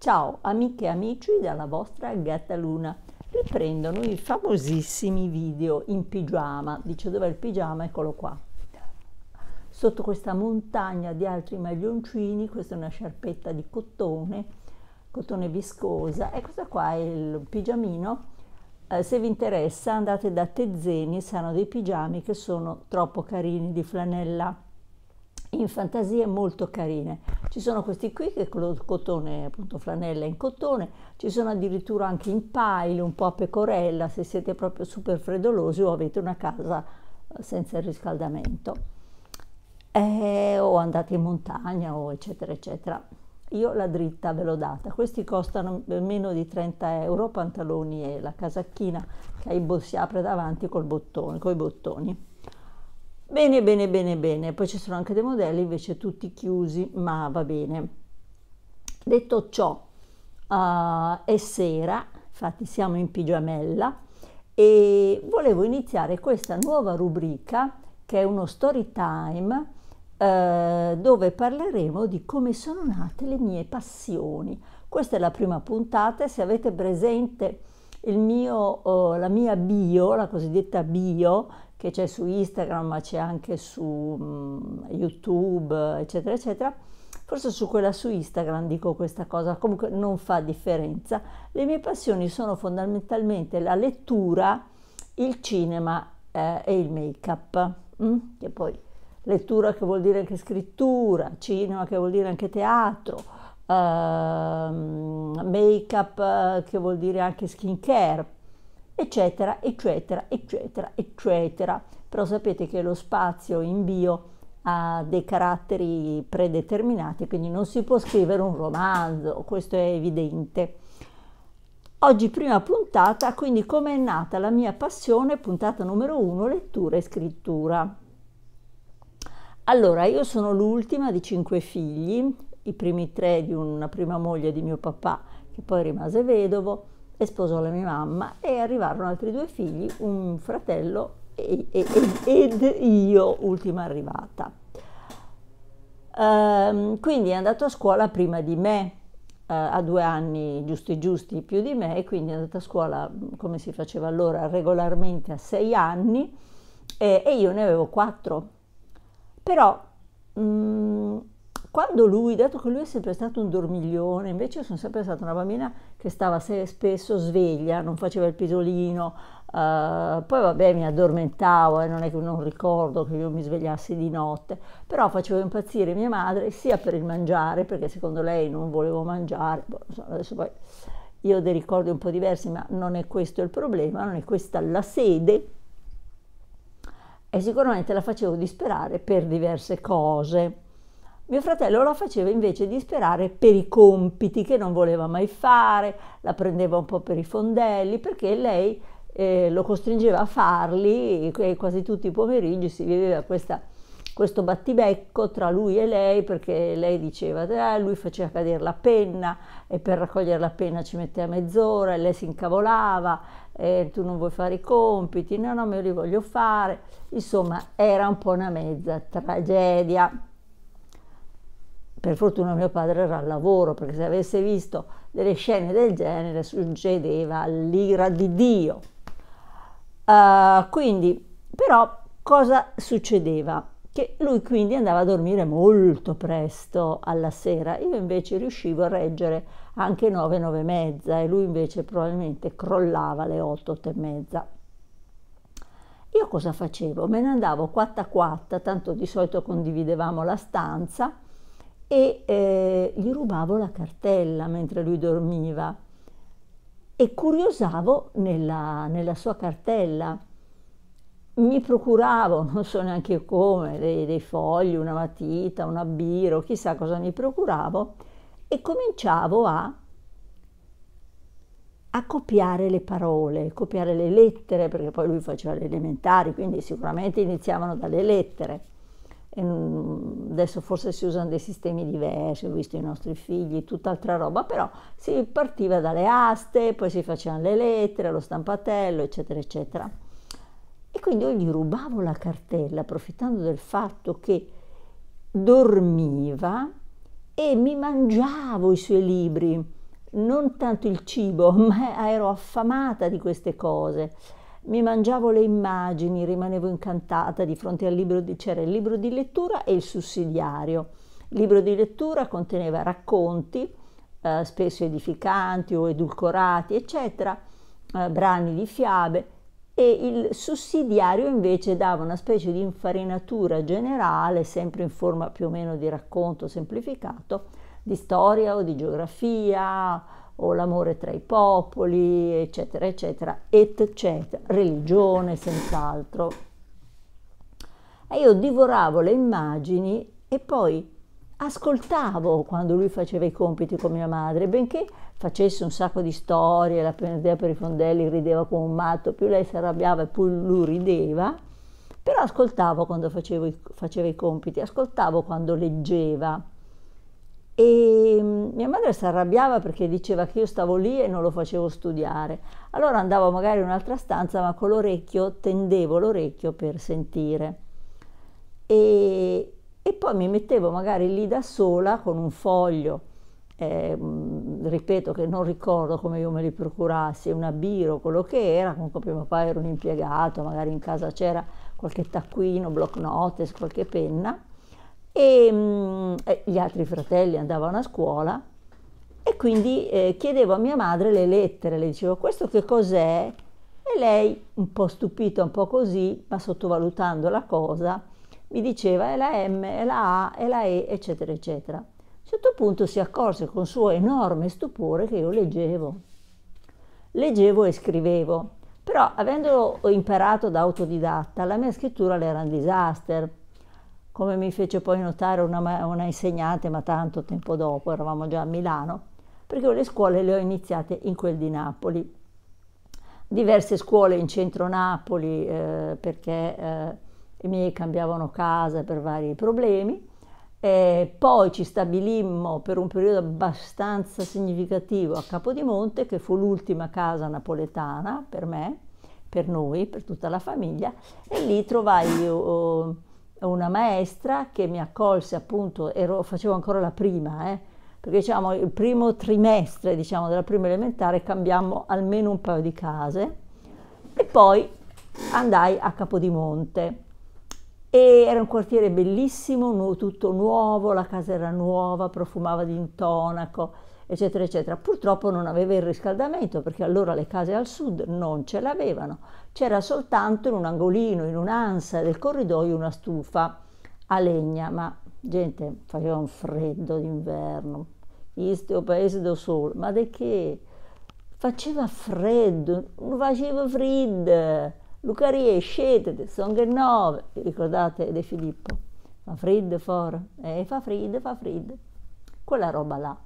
Ciao amiche e amici dalla vostra Gatta Luna. Riprendono i famosissimi video in pigiama. Dice dov'è il pigiama? Eccolo qua. Sotto questa montagna di altri maglioncini, questa è una sciarpetta di cotone, cotone viscosa e questo qua è il pigiamino. Eh, se vi interessa andate da Tezzeni, sono dei pigiami che sono troppo carini di flanella in fantasie molto carine. Ci sono questi qui che con il cotone, appunto flanella in cotone, ci sono addirittura anche in pile, un po' a pecorella, se siete proprio super freddolosi o avete una casa eh, senza il riscaldamento, eh, o andate in montagna o eccetera eccetera. Io la dritta ve l'ho data, questi costano meno di 30 euro, pantaloni e la casacchina che si apre davanti col bottone, con i bottoni. Bene, bene, bene, bene. Poi ci sono anche dei modelli invece tutti chiusi, ma va bene. Detto ciò, uh, è sera, infatti siamo in pigiamella e volevo iniziare questa nuova rubrica che è uno story time eh, dove parleremo di come sono nate le mie passioni. Questa è la prima puntata e se avete presente mio, oh, la mia bio, la cosiddetta bio, che c'è su Instagram, ma c'è anche su um, YouTube, eccetera, eccetera. Forse su quella su Instagram dico questa cosa, comunque non fa differenza. Le mie passioni sono fondamentalmente la lettura, il cinema eh, e il make-up, mm? che poi lettura che vuol dire anche scrittura, cinema che vuol dire anche teatro, ehm, eh, make-up che vuol dire anche skincare, eccetera, eccetera, eccetera, eccetera. Però sapete che lo spazio in bio ha dei caratteri predeterminati, quindi non si può scrivere un romanzo, questo è evidente. Oggi prima puntata, quindi come è nata la mia passione, puntata numero uno, lettura e scrittura. Allora, io sono l'ultima di cinque figli, i primi tre di una prima moglie di mio papà, che poi rimase vedovo, e sposò la mia mamma e arrivarono altri due figli, un fratello e, e, ed io, ultima arrivata. Um, quindi è andato a scuola prima di me, uh, a due anni giusti giusti più di me, quindi è andato a scuola mm, come si faceva allora regolarmente a sei anni e, e io ne avevo quattro. Però um, quando lui, dato che lui è sempre stato un dormiglione, invece io sono sempre stata una bambina che stava spesso sveglia, non faceva il pisolino, Uh, poi vabbè mi addormentavo e eh, non è che non ricordo che io mi svegliassi di notte, però facevo impazzire mia madre sia per il mangiare, perché secondo lei non volevo mangiare, boh, adesso poi io ho dei ricordi un po' diversi, ma non è questo il problema, non è questa la sede e sicuramente la facevo disperare per diverse cose. Mio fratello la faceva invece disperare per i compiti che non voleva mai fare, la prendeva un po' per i fondelli perché lei eh, lo costringeva a farli e quasi tutti i pomeriggi si viveva questa, questo battibecco tra lui e lei perché lei diceva, eh, lui faceva cadere la penna e per raccogliere la penna ci metteva mezz'ora e lei si incavolava, eh, tu non vuoi fare i compiti, no no me li voglio fare, insomma era un po' una mezza tragedia per fortuna mio padre era al lavoro, perché se avesse visto delle scene del genere succedeva l'ira di Dio. Uh, quindi, però, cosa succedeva? Che lui quindi andava a dormire molto presto alla sera, io invece riuscivo a reggere anche 9, 9 e mezza e lui invece probabilmente crollava alle 8, 8 e mezza. Io cosa facevo? Me ne andavo quatta quatta, tanto di solito condividevamo la stanza, e eh, gli rubavo la cartella mentre lui dormiva e curiosavo nella, nella sua cartella. Mi procuravo, non so neanche come, dei, dei fogli, una matita, un abbiro, chissà cosa mi procuravo, e cominciavo a a copiare le parole, copiare le lettere, perché poi lui faceva le elementari, quindi sicuramente iniziavano dalle lettere e adesso forse si usano dei sistemi diversi, ho visto i nostri figli, tutt'altra roba, però si partiva dalle aste, poi si facevano le lettere, lo stampatello, eccetera, eccetera. E quindi io gli rubavo la cartella approfittando del fatto che dormiva e mi mangiavo i suoi libri, non tanto il cibo, ma ero affamata di queste cose mi mangiavo le immagini, rimanevo incantata di fronte al libro di, c'era il libro di lettura e il sussidiario. Il libro di lettura conteneva racconti, eh, spesso edificanti o edulcorati, eccetera, eh, brani di fiabe e il sussidiario invece dava una specie di infarinatura generale, sempre in forma più o meno di racconto semplificato, di storia o di geografia, o l'amore tra i popoli, eccetera, eccetera, eccetera, religione senz'altro. E io divoravo le immagini e poi ascoltavo quando lui faceva i compiti con mia madre, benché facesse un sacco di storie, la prendeva per i fondelli, rideva come un matto, più lei si arrabbiava e più lui rideva, però ascoltavo quando facevo, faceva i compiti, ascoltavo quando leggeva e mm, mia madre si arrabbiava perché diceva che io stavo lì e non lo facevo studiare. Allora andavo magari in un'altra stanza, ma con l'orecchio tendevo l'orecchio per sentire. E, e, poi mi mettevo magari lì da sola con un foglio, eh, mm, ripeto che non ricordo come io me li procurassi, una biro, quello che era, comunque mio papà era un impiegato, magari in casa c'era qualche taccuino, block notes, qualche penna e mh, mm, eh, gli altri fratelli andavano a scuola e quindi eh, chiedevo a mia madre le lettere, le dicevo questo che cos'è? E lei, un po' stupita, un po' così, ma sottovalutando la cosa, mi diceva è la M, è la A, è la E, eccetera, eccetera. A un certo punto si accorse con suo enorme stupore che io leggevo. Leggevo e scrivevo, però avendo imparato da autodidatta, la mia scrittura era un disaster, come mi fece poi notare una, una insegnante, ma tanto tempo dopo, eravamo già a Milano, perché le scuole le ho iniziate in quel di Napoli. Diverse scuole in centro Napoli eh, perché eh, i miei cambiavano casa per vari problemi. E poi ci stabilimmo per un periodo abbastanza significativo a Capodimonte, che fu l'ultima casa napoletana per me, per noi, per tutta la famiglia, e lì trovai io, oh, una maestra che mi accolse appunto, ero, facevo ancora la prima, eh, perché diciamo il primo trimestre diciamo, della prima elementare cambiamo almeno un paio di case e poi andai a Capodimonte e era un quartiere bellissimo, nu tutto nuovo, la casa era nuova, profumava di intonaco, eccetera, eccetera. Purtroppo non aveva il riscaldamento perché allora le case al sud non ce l'avevano, c'era soltanto in un angolino, in un'ansa del corridoio, una stufa a legna, ma gente, faceva un freddo d'inverno. Questo è un paese do sole, ma di che? Faceva freddo, non faceva freddo. Lucarie, scetete, sono che nove, ricordate De Filippo? Fa freddo fora, eh, fa freddo, fa freddo. Quella roba là.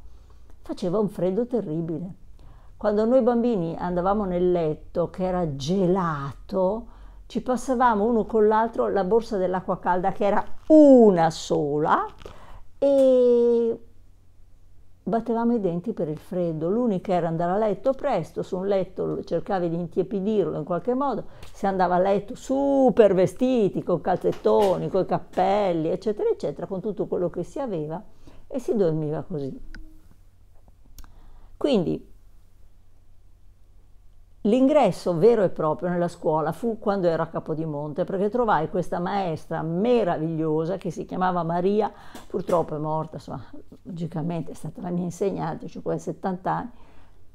Faceva un freddo terribile. Quando noi bambini andavamo nel letto che era gelato, ci passavamo uno con l'altro la borsa dell'acqua calda che era una sola e battevamo i denti per il freddo. L'unica era andare a letto presto, su un letto cercavi di intiepidirlo in qualche modo, si andava a letto super vestiti, con calzettoni, con i cappelli, eccetera, eccetera, con tutto quello che si aveva e si dormiva così. Quindi L'ingresso vero e proprio nella scuola fu quando ero a Capodimonte perché trovai questa maestra meravigliosa che si chiamava Maria, purtroppo è morta, insomma, logicamente è stata la mia insegnante, cioè quasi 70 anni,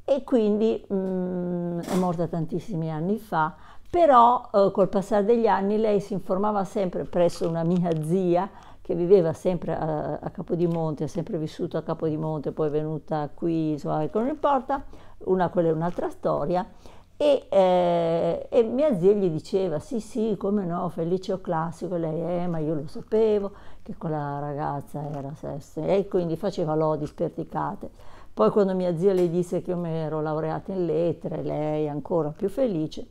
e quindi mh, mm, è morta tantissimi anni fa, però eh, col passare degli anni lei si informava sempre presso una mia zia che viveva sempre a, a Capodimonte, ha sempre vissuto a Capodimonte, poi è venuta qui, insomma, non importa, una, quella è un'altra storia e, eh, e, mia zia gli diceva, sì sì, come no, Felice o classico, lei, è, ma io lo sapevo che quella ragazza era sesta, e quindi faceva lodi sperticate. Poi quando mia zia le disse che io mi ero laureata in lettere, lei ancora più felice,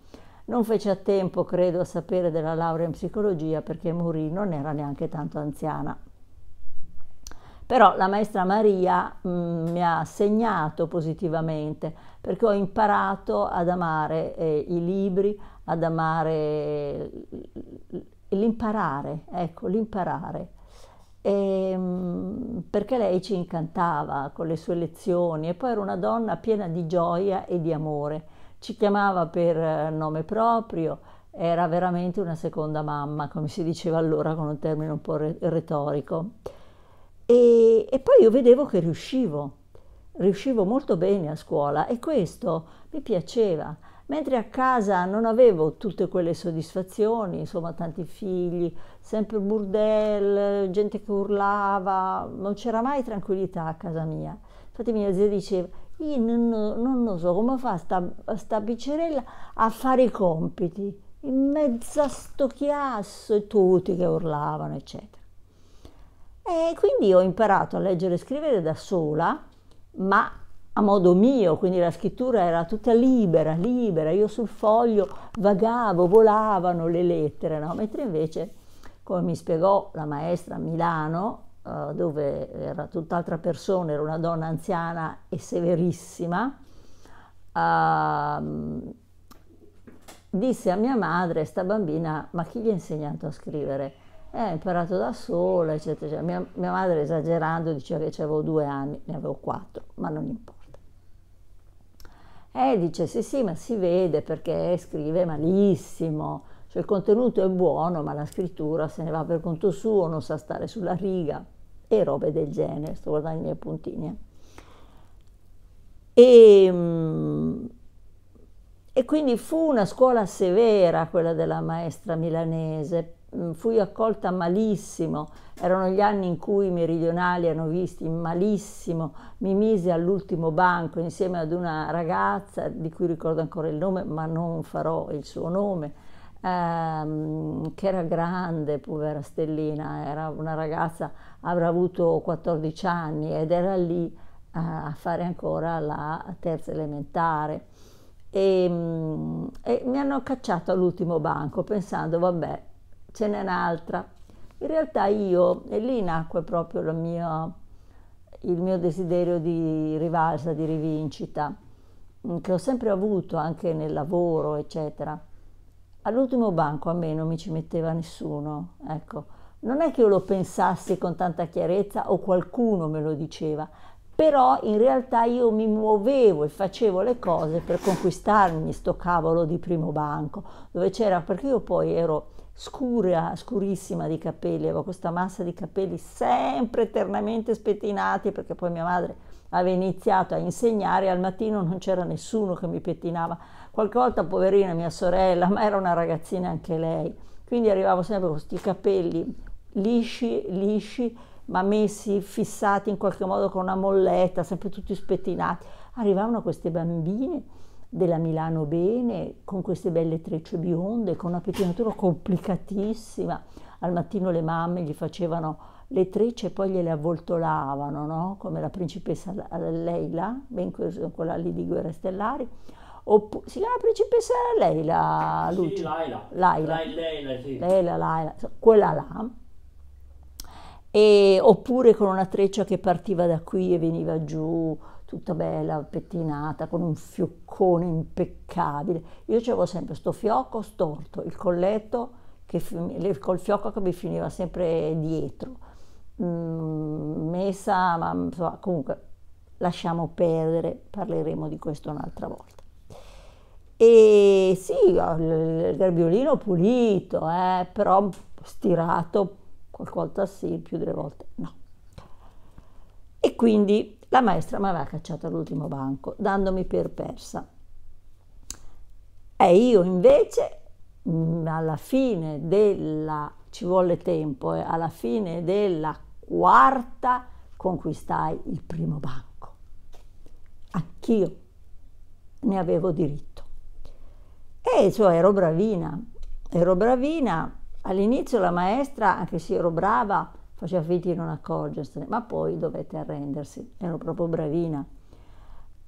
non fece a tempo, credo, a sapere della laurea in psicologia perché morì, non era neanche tanto anziana. Però la maestra Maria mh, mm, mi ha segnato positivamente perché ho imparato ad amare eh, i libri, ad amare l'imparare, ecco, l'imparare. E, ehm, perché lei ci incantava con le sue lezioni e poi era una donna piena di gioia e di amore. Ci chiamava per eh, nome proprio, era veramente una seconda mamma, come si diceva allora con un termine un po' retorico. E, e poi io vedevo che riuscivo, riuscivo molto bene a scuola e questo mi piaceva. Mentre a casa non avevo tutte quelle soddisfazioni, insomma tanti figli, sempre burdel, gente che urlava, non c'era mai tranquillità a casa mia. Infatti mia zia diceva, io non, non lo so come fa sta, sta piccerella a fare i compiti, in mezzo a sto chiasso e tutti che urlavano, eccetera. E quindi ho imparato a leggere e scrivere da sola, ma a modo mio, quindi la scrittura era tutta libera, libera, io sul foglio vagavo, volavano le lettere, no? mentre invece, come mi spiegò la maestra a Milano, eh, dove era tutt'altra persona, era una donna anziana e severissima, eh, disse a mia madre, sta bambina, ma chi gli ha insegnato a scrivere? eh, imparato da sola, eccetera, eccetera. Mia, mia madre esagerando diceva che avevo due anni, ne avevo quattro, ma non importa. E dice sì sì ma si vede perché scrive malissimo, cioè il contenuto è buono ma la scrittura se ne va per conto suo, non sa stare sulla riga e robe del genere, sto guardando i miei puntini. E, eh. ehm, e quindi fu una scuola severa quella della maestra milanese Mm, fui accolta malissimo, erano gli anni in cui i meridionali hanno visti malissimo, mi misi all'ultimo banco insieme ad una ragazza di cui ricordo ancora il nome, ma non farò il suo nome, ehm, che era grande, povera Stellina, era una ragazza, avrà avuto 14 anni ed era lì a fare ancora la terza elementare. E, ehm, e mi hanno cacciato all'ultimo banco pensando, vabbè, ce n'è un'altra. In realtà io, e lì nacque proprio mia, il mio desiderio di rivalsa, di rivincita, mm, che ho sempre avuto anche nel lavoro, eccetera. All'ultimo banco a me non mi ci metteva nessuno, ecco. Non è che io lo pensassi con tanta chiarezza o qualcuno me lo diceva, però in realtà io mi muovevo e facevo le cose per conquistarmi sto cavolo di primo banco, dove c'era, perché io poi ero scura, scurissima di capelli, avevo questa massa di capelli sempre eternamente spettinati perché poi mia madre aveva iniziato a insegnare e al mattino non c'era nessuno che mi pettinava. Qualche volta, poverina mia sorella, ma era una ragazzina anche lei, quindi arrivavo sempre con questi capelli lisci, lisci, ma messi, fissati in qualche modo con una molletta, sempre tutti spettinati. Arrivavano queste bambine della Milano bene, con queste belle trecce bionde, con una pettinatura complicatissima. Al mattino le mamme gli facevano le trecce e poi gliele avvoltolavano, no? come la principessa Leila, ben quella lì di Guerra Stellari. Oppo- si chiama principessa Leila, Lucio? Sì, Laila. Laila. Laila, sì. Leila, Laila, quella là. E, oppure con una treccia che partiva da qui e veniva giù, tutta bella, pettinata, con un fioccone impeccabile. Io avevo sempre questo fiocco storto, il colletto che, col fiocco che mi finiva sempre dietro, mm, messa, ma insomma, comunque lasciamo perdere, parleremo di questo un'altra volta. E sì, il garbiolino pulito, eh, però stirato, qualche volta sì, più delle volte no. E quindi la maestra mi aveva cacciato all'ultimo banco, dandomi per persa. E io invece, mm, alla fine della, ci volle tempo, eh, alla fine della quarta conquistai il primo banco. Anch'io ne avevo diritto. E cioè ero bravina, ero bravina. All'inizio la maestra, anche se ero brava, faceva finta di non accorgersene, ma poi dovette arrendersi, ero proprio bravina.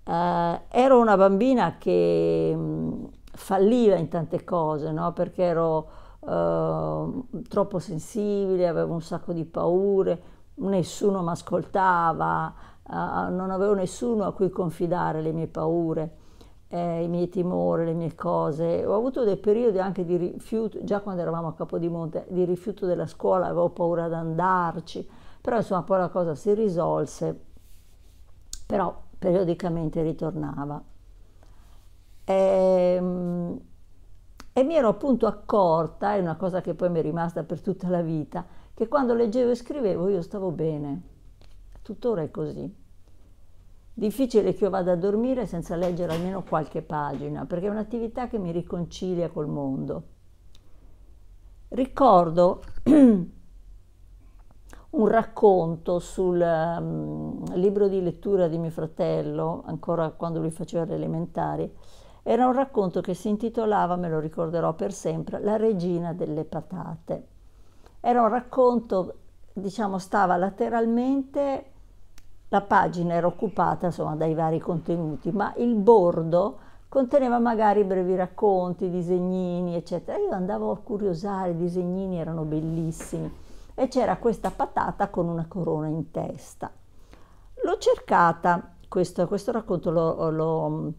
Eh, ero una bambina che mh, mm, falliva in tante cose, no? perché ero eh, troppo sensibile, avevo un sacco di paure, nessuno mi ascoltava, eh, non avevo nessuno a cui confidare le mie paure eh, i miei timori, le mie cose. Ho avuto dei periodi anche di rifiuto, già quando eravamo a Capodimonte, di rifiuto della scuola, avevo paura ad andarci, però insomma poi la cosa si risolse, però periodicamente ritornava. E, ehm, e mi ero appunto accorta, è una cosa che poi mi è rimasta per tutta la vita, che quando leggevo e scrivevo io stavo bene, tuttora è così. Difficile che io vada a dormire senza leggere almeno qualche pagina, perché è un'attività che mi riconcilia col mondo. Ricordo un racconto sul um, libro di lettura di mio fratello, ancora quando lui faceva le elementari. Era un racconto che si intitolava, me lo ricorderò per sempre, La regina delle patate. Era un racconto, diciamo, stava lateralmente la pagina era occupata insomma, dai vari contenuti, ma il bordo conteneva magari brevi racconti, disegnini, eccetera. Io andavo a curiosare, i disegnini erano bellissimi e c'era questa patata con una corona in testa. L'ho cercata, questo, questo racconto l'ho, l'ho,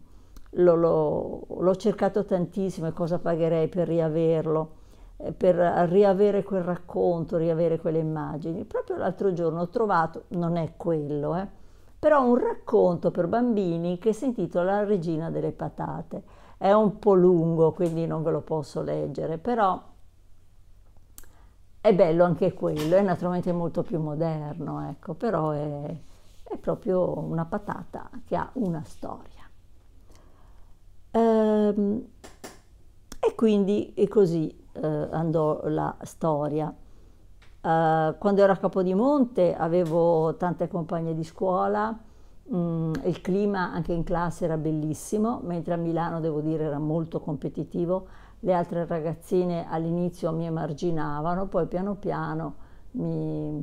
l'ho, l'ho cercato tantissimo e cosa pagherei per riaverlo eh, per riavere quel racconto, riavere quelle immagini. Proprio l'altro giorno ho trovato, non è quello, eh, però un racconto per bambini che si intitola La regina delle patate. È un po' lungo, quindi non ve lo posso leggere, però è bello anche quello, è naturalmente molto più moderno, ecco, però è, è proprio una patata che ha una storia. Ehm, e quindi è così, eh, andò la storia. Uh, quando ero a Capodimonte avevo tante compagne di scuola, mm, il clima anche in classe era bellissimo, mentre a Milano devo dire era molto competitivo, le altre ragazzine all'inizio mi emarginavano, poi piano piano mi,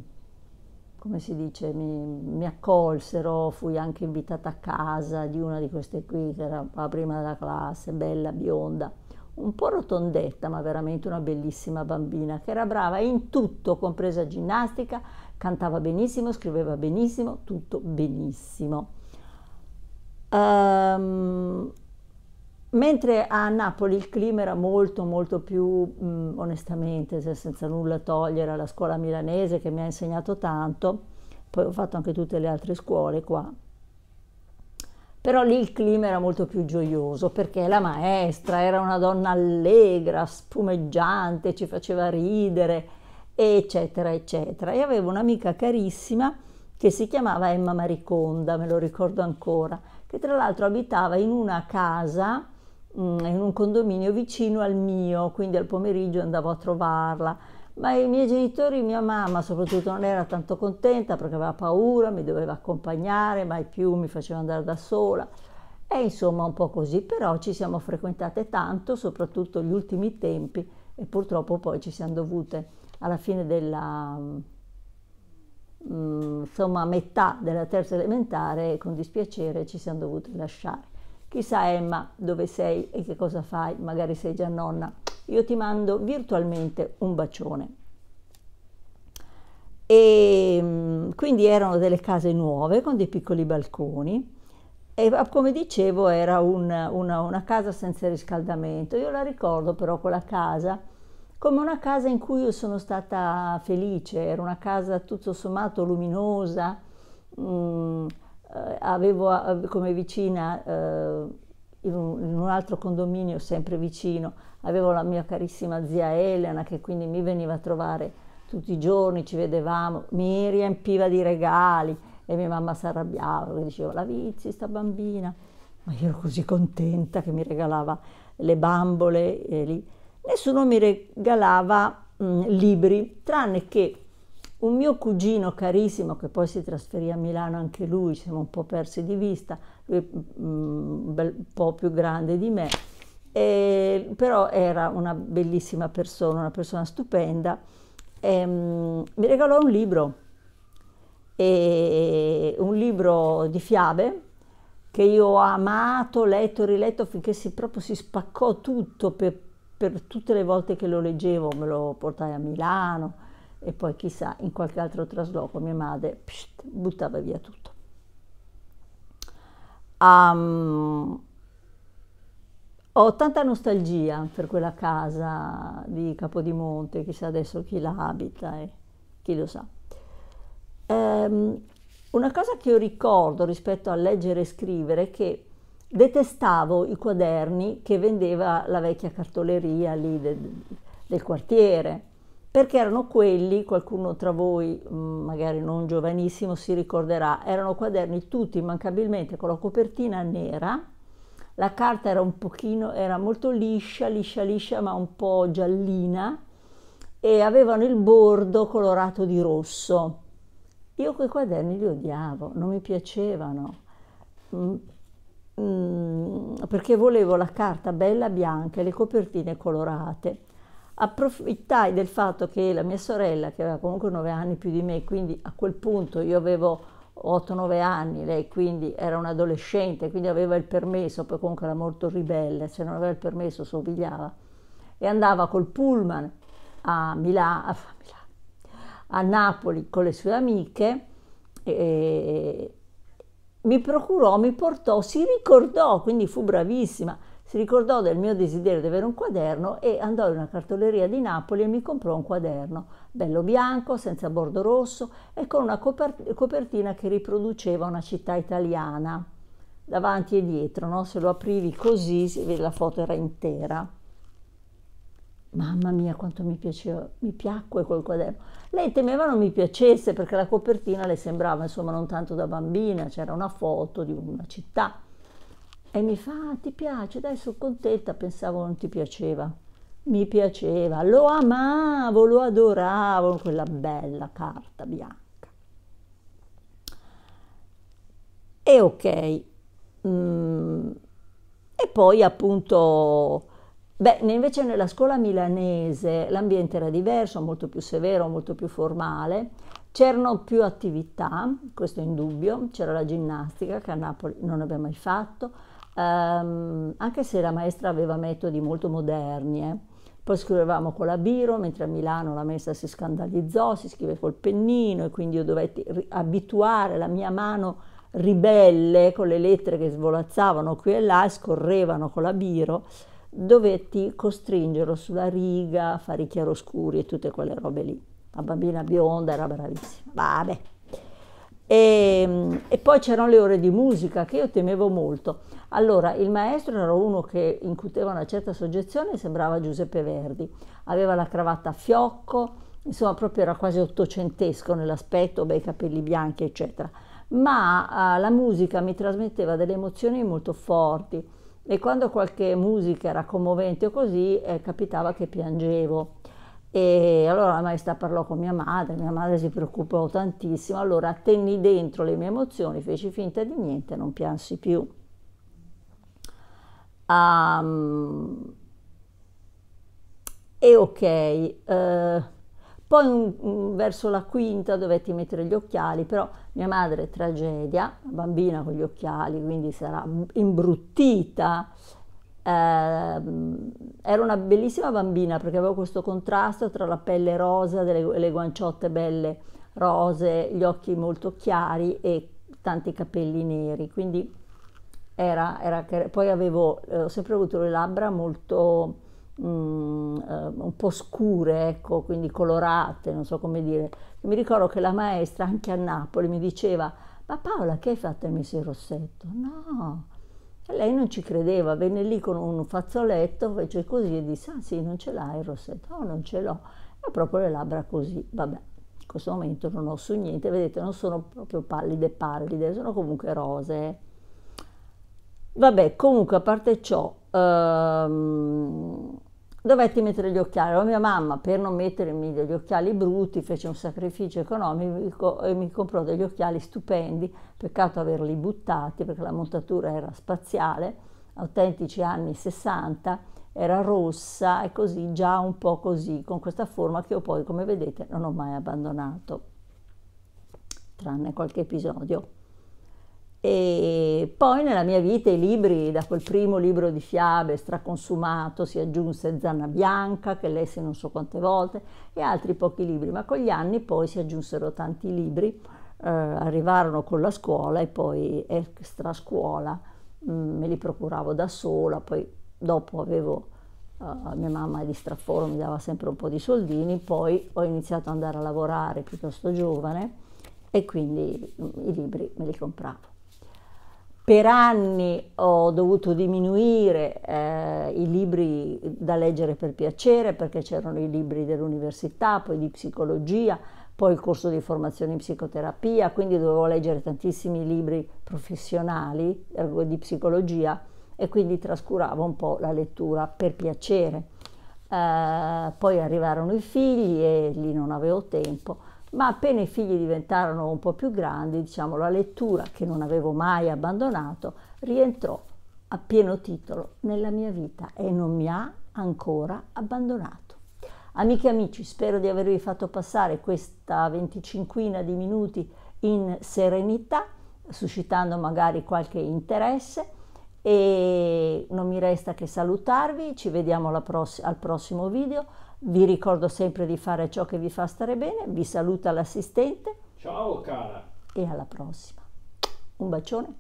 come si dice, mi, mi, accolsero, fui anche invitata a casa di una di queste qui, che era la prima della classe, bella, bionda un po' rotondetta, ma veramente una bellissima bambina, che era brava in tutto, compresa ginnastica, cantava benissimo, scriveva benissimo, tutto benissimo. Um, mentre a Napoli il clima era molto molto più mh, onestamente senza nulla togliere alla scuola milanese che mi ha insegnato tanto poi ho fatto anche tutte le altre scuole qua però lì il clima era molto più gioioso perché la maestra era una donna allegra, spumeggiante, ci faceva ridere, eccetera, eccetera. E avevo un'amica carissima che si chiamava Emma Mariconda, me lo ricordo ancora, che tra l'altro abitava in una casa, mm, in un condominio vicino al mio, quindi al pomeriggio andavo a trovarla ma i miei genitori, mia mamma soprattutto, non era tanto contenta perché aveva paura, mi doveva accompagnare, mai più mi faceva andare da sola. E insomma un po' così, però ci siamo frequentate tanto, soprattutto gli ultimi tempi, e purtroppo poi ci siamo dovute, alla fine della, mh, mm, insomma, metà della terza elementare, con dispiacere ci siamo dovute lasciare. Chissà Emma dove sei e che cosa fai, magari sei già nonna. Io ti mando virtualmente un bacione. E mm, quindi erano delle case nuove con dei piccoli balconi e come dicevo era una, una, una casa senza riscaldamento. Io la ricordo però quella casa come una casa in cui io sono stata felice, era una casa tutto sommato luminosa, mh, mm, eh, avevo eh, come vicina eh, in un, in un altro condominio sempre vicino, avevo la mia carissima zia Elena che quindi mi veniva a trovare tutti i giorni, ci vedevamo, mi riempiva di regali e mia mamma si arrabbiava perché diceva la vizi sta bambina, ma io ero così contenta che mi regalava le bambole e eh, lì. Nessuno mi regalava mh, mm, libri, tranne che un mio cugino carissimo, che poi si trasferì a Milano anche lui, ci siamo un po' persi di vista, lui è mm, un bel po' più grande di me, e, però era una bellissima persona, una persona stupenda, e, um, mi regalò un libro, e, un libro di fiabe che io ho amato, letto, riletto finché si, proprio si spaccò tutto per, per tutte le volte che lo leggevo, me lo portai a Milano e poi chissà in qualche altro trasloco mia madre psht, buttava via tutto. Um, ho tanta nostalgia per quella casa di Capodimonte, chissà adesso chi la abita e chi lo sa. Um, una cosa che io ricordo rispetto a leggere e scrivere è che detestavo i quaderni che vendeva la vecchia cartoleria lì del, del quartiere perché erano quelli, qualcuno tra voi, mm, magari non giovanissimo, si ricorderà, erano quaderni tutti immancabilmente con la copertina nera, la carta era un pochino, era molto liscia, liscia, liscia, ma un po' giallina, e avevano il bordo colorato di rosso. Io quei quaderni li odiavo, non mi piacevano, mm, mm, perché volevo la carta bella bianca e le copertine colorate approfittai del fatto che la mia sorella, che aveva comunque 9 anni più di me, quindi a quel punto io avevo 8-9 anni, lei quindi era un adolescente, quindi aveva il permesso, poi comunque era molto ribelle, se non aveva il permesso somigliava, e andava col pullman a Milano, a Napoli con le sue amiche, mi procurò, mi portò, si ricordò, quindi fu bravissima, si ricordò del mio desiderio di avere un quaderno e andò in una cartoleria di Napoli e mi comprò un quaderno, bello bianco, senza bordo rosso e con una copertina che riproduceva una città italiana, davanti e dietro, no? se lo aprivi così la foto era intera. Mamma mia, quanto mi piaceva, mi piacque quel quaderno. Lei temeva non mi piacesse perché la copertina le sembrava, insomma, non tanto da bambina, c'era una foto di una città e mi fa, ah, ti piace, dai, sono contenta, pensavo non ti piaceva. Mi piaceva, lo amavo, lo adoravo, quella bella carta bianca. E ok, mm. e poi appunto, beh, invece nella scuola milanese l'ambiente era diverso, molto più severo, molto più formale, C'erano più attività, questo è indubbio, c'era la ginnastica che a Napoli non abbiamo mai fatto, ehm, anche se la maestra aveva metodi molto moderni. Eh. Poi scrivevamo con la Biro, mentre a Milano la maestra si scandalizzò, si scrive col pennino e quindi io dovetti abituare la mia mano ribelle con le lettere che svolazzavano qui e là e scorrevano con la Biro dovetti costringerlo sulla riga, fare i chiaroscuri e tutte quelle robe lì. La bambina bionda era bravissima. Vabbè. E, ehm, e, poi c'erano le ore di musica che io temevo molto. Allora, il maestro era uno che incuteva una certa soggezione, sembrava Giuseppe Verdi, aveva la cravatta a fiocco, insomma proprio era quasi ottocentesco nell'aspetto, bei capelli bianchi, eccetera. Ma eh, la musica mi trasmetteva delle emozioni molto forti e quando qualche musica era commovente o così, eh, capitava che piangevo. E allora la maestra parlò con mia madre, mia madre si preoccupò tantissimo, allora tenni dentro le mie emozioni, feci finta di niente, non piansi più. Um, e ok, uh, poi un, un, verso la quinta dovetti mettere gli occhiali, però mia madre tragedia, bambina con gli occhiali, quindi sarà imbruttita ehm, ero una bellissima bambina perché avevo questo contrasto tra la pelle rosa, delle, le guanciotte belle rose, gli occhi molto chiari e tanti capelli neri, quindi era, era poi avevo, eh, ho sempre avuto le labbra molto mm, eh, un po' scure, ecco, quindi colorate, non so come dire. Mi ricordo che la maestra anche a Napoli mi diceva "Ma Paola, che hai fatto hai messo il rossetto?". No e lei non ci credeva, venne lì con un fazzoletto, fece così e disse, ah sì, non ce l'hai il rossetto, no, non ce l'ho. E proprio le labbra così, vabbè, in questo momento non ho su niente, vedete, non sono proprio pallide pallide, sono comunque rose. Vabbè, comunque a parte ciò, ehm, dovetti mettere gli occhiali. La mia mamma, per non mettermi degli occhiali brutti, fece un sacrificio economico e mi comprò degli occhiali stupendi, peccato averli buttati perché la montatura era spaziale, autentici anni 60, era rossa e così, già un po' così, con questa forma che io poi, come vedete, non ho mai abbandonato, tranne qualche episodio. E poi nella mia vita i libri, da quel primo libro di fiabe straconsumato si aggiunse Zanna Bianca, che lessi non so quante volte, e altri pochi libri, ma con gli anni poi si aggiunsero tanti libri, eh, arrivarono con la scuola e poi extra scuola, mh, mm, me li procuravo da sola, poi dopo avevo... Uh, mia mamma di straforo mi dava sempre un po' di soldini, poi ho iniziato ad andare a lavorare piuttosto giovane e quindi mm, i libri me li compravo. Per anni ho dovuto diminuire eh, i libri da leggere per piacere perché c'erano i libri dell'università, poi di psicologia, poi il corso di formazione in psicoterapia, quindi dovevo leggere tantissimi libri professionali di psicologia e quindi trascuravo un po' la lettura per piacere. Eh, poi arrivarono i figli e lì non avevo tempo ma appena i figli diventarono un po' più grandi, diciamo, la lettura, che non avevo mai abbandonato, rientrò a pieno titolo nella mia vita e non mi ha ancora abbandonato. Amiche e amici, spero di avervi fatto passare questa venticinquina di minuti in serenità, suscitando magari qualche interesse e non mi resta che salutarvi, ci vediamo pross- al prossimo video. Vi ricordo sempre di fare ciò che vi fa stare bene. Vi saluta l'assistente. Ciao cara. E alla prossima. Un bacione.